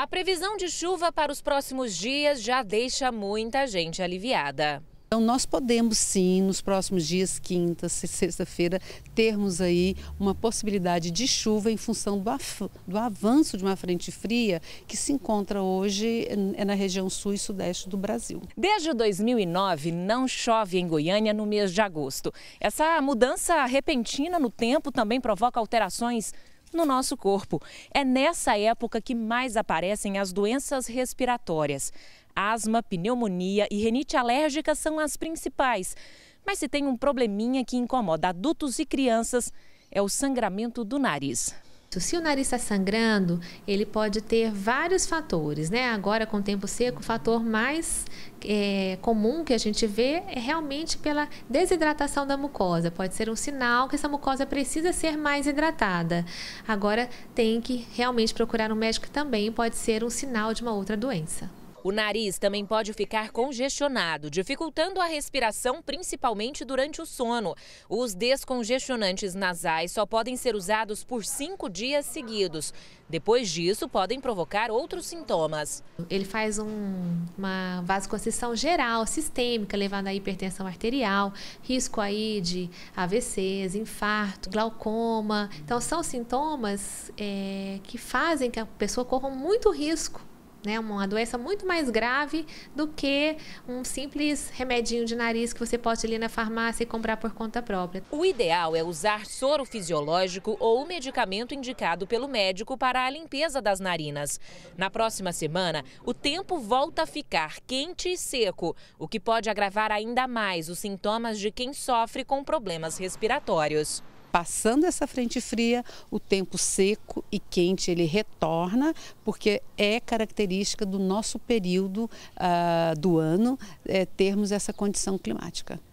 A previsão de chuva para os próximos dias já deixa muita gente aliviada. Então nós podemos sim, nos próximos dias, quinta, sexta-feira, termos aí uma possibilidade de chuva em função do, do, avanço de uma frente fria que se encontra hoje eh, na região sul e sudeste do Brasil. Desde 2009 não chove em Goiânia no mês de agosto. Essa mudança repentina no tempo também provoca alterações no nosso corpo. É nessa época que mais aparecem as doenças respiratórias. Asma, pneumonia e renite alérgica são as principais. Mas se tem um probleminha que incomoda adultos e crianças, é o sangramento do nariz. Se o nariz está sangrando, ele pode ter vários fatores, né? Agora, com o tempo seco, o fator mais é, comum que a gente vê é realmente pela desidratação da mucosa. Pode ser um sinal que essa mucosa precisa ser mais hidratada. Agora, tem que realmente procurar um médico também, pode ser um sinal de uma outra doença. O nariz também pode ficar congestionado, dificultando a respiração, principalmente durante o sono. Os descongestionantes nasais só podem ser usados por cinco dias seguidos. Depois disso, podem provocar outros sintomas. Ele faz um, uma vasoconstrição geral, sistêmica, levando à hipertensão arterial, risco aí de AVCs, infarto, glaucoma. Então, são sintomas é, que fazem que a pessoa corra muito risco né? Uma doença muito mais grave do que um simples remedinho de nariz que você pode ir na farmácia e comprar por conta própria. O ideal é usar soro fisiológico ou o medicamento indicado pelo médico para a limpeza das narinas. Na próxima semana, o tempo volta a ficar quente e seco, o que pode agravar ainda mais os sintomas de quem sofre com problemas respiratórios passando essa frente fria, o tempo seco e quente ele retorna, porque é característica do nosso período uh, do ano é, termos essa condição climática.